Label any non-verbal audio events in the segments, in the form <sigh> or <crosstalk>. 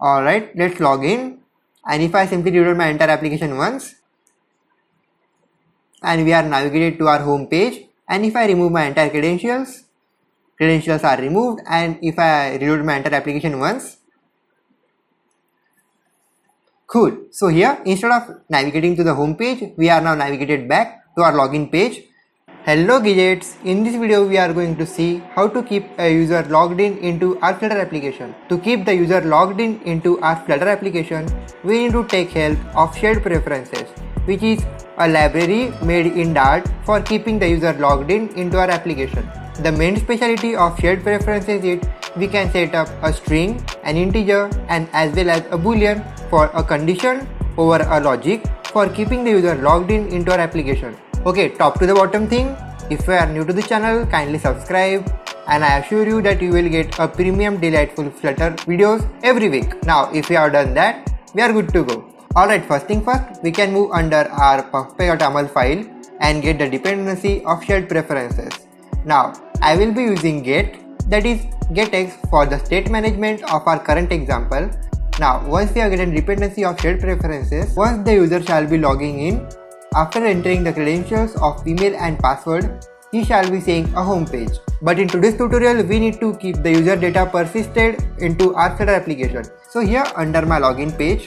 all right let's log in and if I simply reload my entire application once and we are navigated to our home page and if I remove my entire credentials credentials are removed and if I reload my entire application once cool so here instead of navigating to the home page we are now navigated back to our login page Hello Gadgets! In this video we are going to see how to keep a user logged in into our Flutter application. To keep the user logged in into our Flutter application, we need to take help of shared preferences which is a library made in Dart for keeping the user logged in into our application. The main specialty of shared preferences is we can set up a string, an integer and as well as a boolean for a condition over a logic for keeping the user logged in into our application. Okay, top to the bottom thing. If you are new to the channel, kindly subscribe and I assure you that you will get a premium delightful Flutter videos every week. Now, if you have done that, we are good to go. Alright, first thing first, we can move under our puff.yaml file and get the dependency of shared preferences. Now, I will be using get, that is getx for the state management of our current example. Now, once we have gotten dependency of shared preferences, once the user shall be logging in, after entering the credentials of email and password, he shall be seeing a home page. But in today's tutorial, we need to keep the user data persisted into our Flutter application. So here under my login page,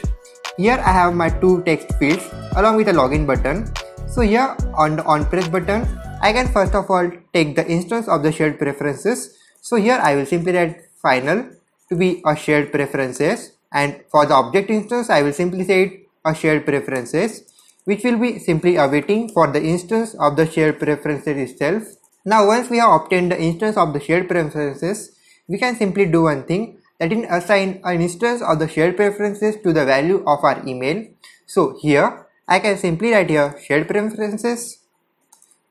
here I have my two text fields along with a login button. So here on the on-press button, I can first of all take the instance of the shared preferences. So here I will simply write final to be a shared preferences and for the object instance I will simply say it a shared preferences which will be simply awaiting for the instance of the shared preferences itself. Now once we have obtained the instance of the shared preferences, we can simply do one thing that is assign an instance of the shared preferences to the value of our email. So here I can simply write here shared preferences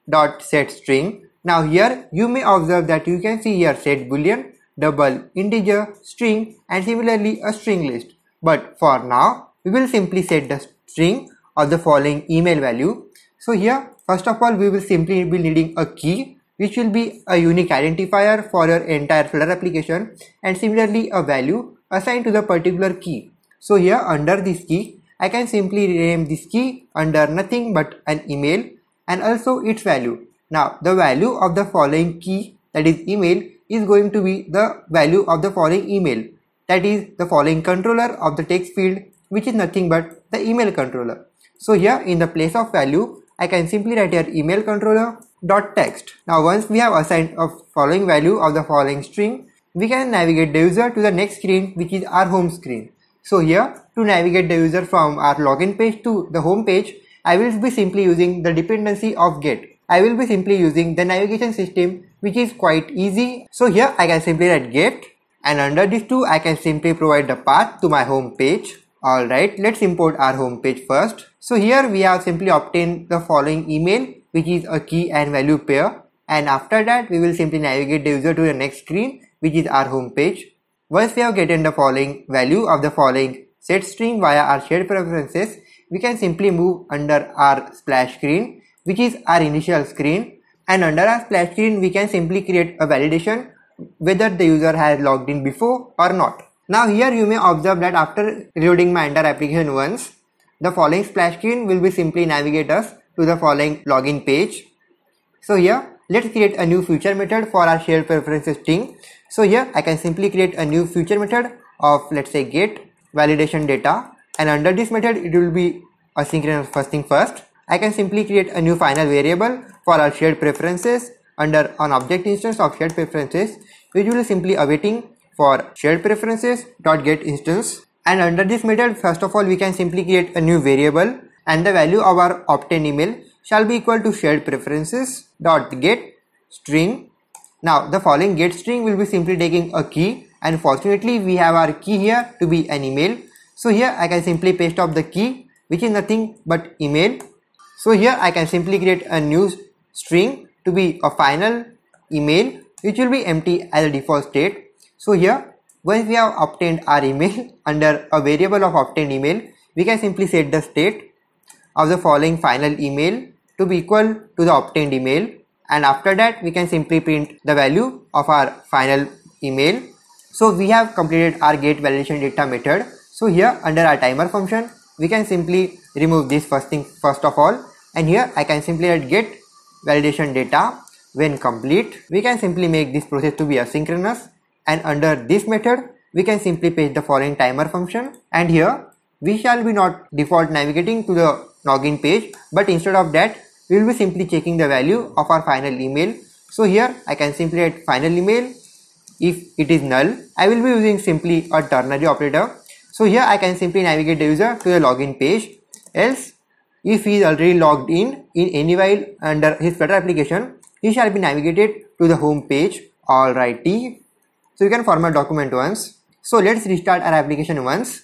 dot set string. Now here you may observe that you can see here set boolean, double, integer, string and similarly a string list. But for now we will simply set the string of the following email value. So here first of all we will simply be needing a key which will be a unique identifier for your entire Flutter application and similarly a value assigned to the particular key. So here under this key I can simply rename this key under nothing but an email and also its value. Now the value of the following key that is email is going to be the value of the following email that is the following controller of the text field which is nothing but the email controller. So here in the place of value, I can simply write here email controller dot text. Now once we have assigned a following value of the following string, we can navigate the user to the next screen which is our home screen. So here to navigate the user from our login page to the home page, I will be simply using the dependency of get. I will be simply using the navigation system which is quite easy. So here I can simply write get and under this too I can simply provide the path to my home page Alright, let's import our home page first. So here we have simply obtained the following email which is a key and value pair and after that we will simply navigate the user to the next screen which is our home page. Once we have gotten the following value of the following set string via our shared preferences, we can simply move under our splash screen which is our initial screen and under our splash screen we can simply create a validation whether the user has logged in before or not. Now here you may observe that after reloading my entire application once, the following splash screen will be simply navigate us to the following login page. So here let's create a new future method for our shared preferences thing. So here I can simply create a new future method of let's say get validation data and under this method it will be asynchronous first thing first. I can simply create a new final variable for our shared preferences under an object instance of shared preferences which will simply awaiting for shared preferences dot get instance and under this method first of all we can simply create a new variable and the value of our obtained email shall be equal to shared preferences dot get string now the following get string will be simply taking a key and fortunately we have our key here to be an email so here I can simply paste up the key which is nothing but email so here I can simply create a new string to be a final email which will be empty as a default state so here once we have obtained our email <laughs> under a variable of obtained email we can simply set the state of the following final email to be equal to the obtained email and after that we can simply print the value of our final email. So we have completed our get validation data method. So here under our timer function we can simply remove this first thing first of all and here I can simply add get validation data when complete. We can simply make this process to be asynchronous and under this method we can simply paste the following timer function and here we shall be not default navigating to the login page but instead of that we will be simply checking the value of our final email so here I can simply add final email if it is null I will be using simply a ternary operator so here I can simply navigate the user to the login page else if he is already logged in in any while under his Flutter application he shall be navigated to the home page alrighty so you can format document once. So let's restart our application once.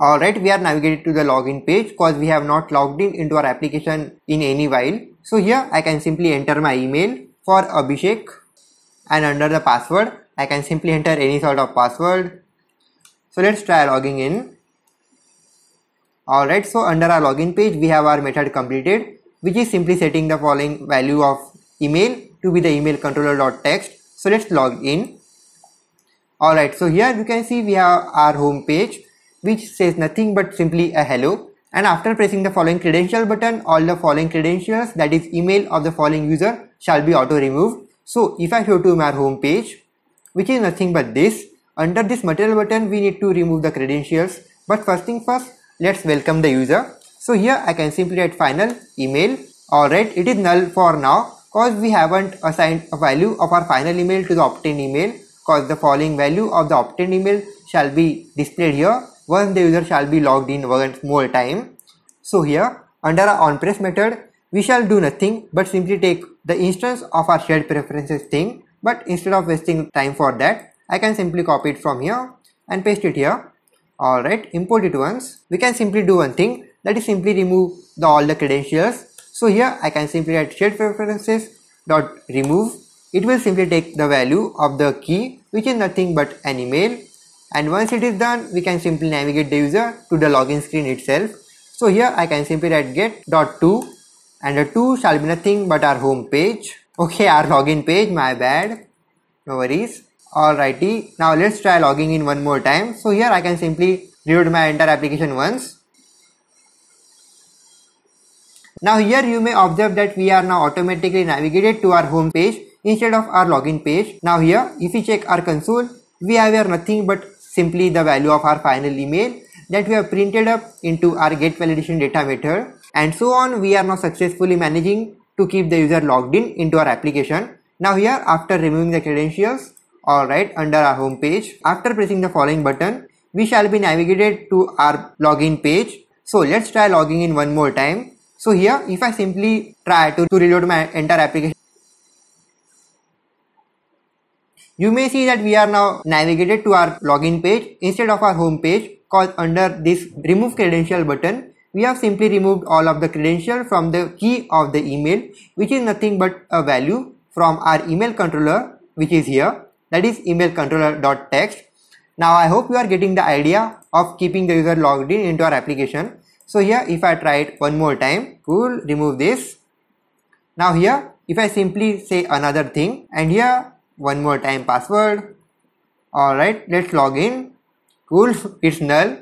Alright, we are navigated to the login page because we have not logged in into our application in any while. So here I can simply enter my email for Abhishek and under the password I can simply enter any sort of password. So let's try logging in. Alright, so under our login page we have our method completed which is simply setting the following value of email to be the email controller.txt. So let's log in. Alright, so here you can see we have our home page which says nothing but simply a hello and after pressing the following credential button all the following credentials that is email of the following user shall be auto removed. So if I go to my home page which is nothing but this under this material button we need to remove the credentials but first thing first let's welcome the user. So here I can simply write final email alright it is null for now Cause we haven't assigned a value of our final email to the obtained email, cause the following value of the obtained email shall be displayed here once the user shall be logged in once more time. So here, under our on-press method, we shall do nothing but simply take the instance of our shared preferences thing, but instead of wasting time for that, I can simply copy it from here and paste it here. Alright, import it once. We can simply do one thing, that is simply remove the all the credentials so here I can simply write shared preferences dot remove. It will simply take the value of the key which is nothing but an email and once it is done we can simply navigate the user to the login screen itself. So here I can simply write get dot to and the two shall be nothing but our home page. Okay our login page my bad no worries. Alrighty now let's try logging in one more time. So here I can simply reload my entire application once now here you may observe that we are now automatically navigated to our home page instead of our login page. Now here if we check our console, we have nothing but simply the value of our final email that we have printed up into our get validation data method and so on we are now successfully managing to keep the user logged in into our application. Now here after removing the credentials alright under our home page after pressing the following button we shall be navigated to our login page. So let's try logging in one more time. So here if I simply try to, to reload my entire application, you may see that we are now navigated to our login page instead of our home page cause under this remove credential button we have simply removed all of the credential from the key of the email which is nothing but a value from our email controller which is here that is email controller.txt now i hope you are getting the idea of keeping the user logged in into our application so here if I try it one more time we'll remove this now here if I simply say another thing and here one more time password alright let's log in cool <laughs> it's null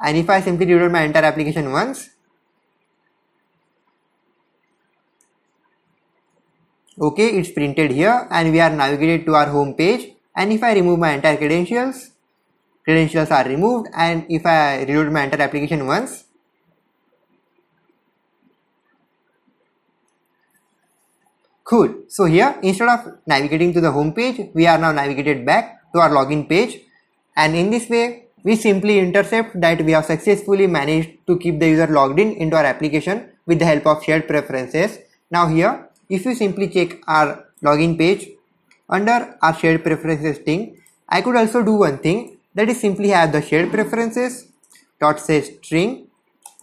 and if I simply reload my entire application once okay it's printed here and we are navigated to our home page and if I remove my entire credentials credentials are removed and if I reload my entire application once Cool. So here, instead of navigating to the home page, we are now navigated back to our login page. And in this way, we simply intercept that we have successfully managed to keep the user logged in into our application with the help of shared preferences. Now here, if you simply check our login page under our shared preferences thing, I could also do one thing that is simply have the shared preferences dot say string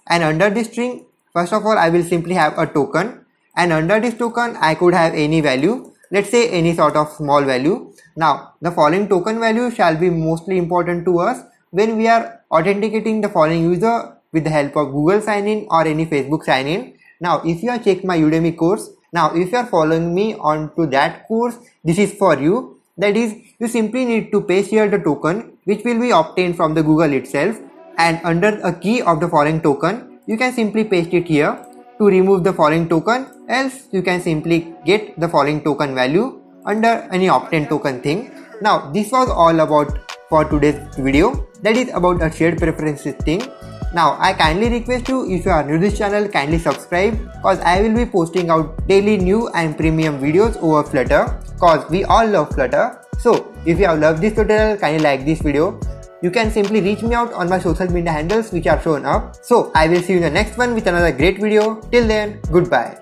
and under this string first of all I will simply have a token and under this token I could have any value let's say any sort of small value now the following token value shall be mostly important to us when we are authenticating the following user with the help of Google sign in or any Facebook sign in now if you are checked my Udemy course now if you are following me on to that course this is for you that is you simply need to paste here the token which will be obtained from the Google itself and under a key of the following token you can simply paste it here to remove the following token else you can simply get the following token value under any obtain token thing. Now this was all about for today's video that is about a shared preferences thing. Now I kindly request you if you are new to this channel kindly subscribe cause I will be posting out daily new and premium videos over Flutter cause we all love Flutter. So if you have loved this tutorial kindly like this video you can simply reach me out on my social media handles which are shown up. So I will see you in the next one with another great video. Till then, goodbye.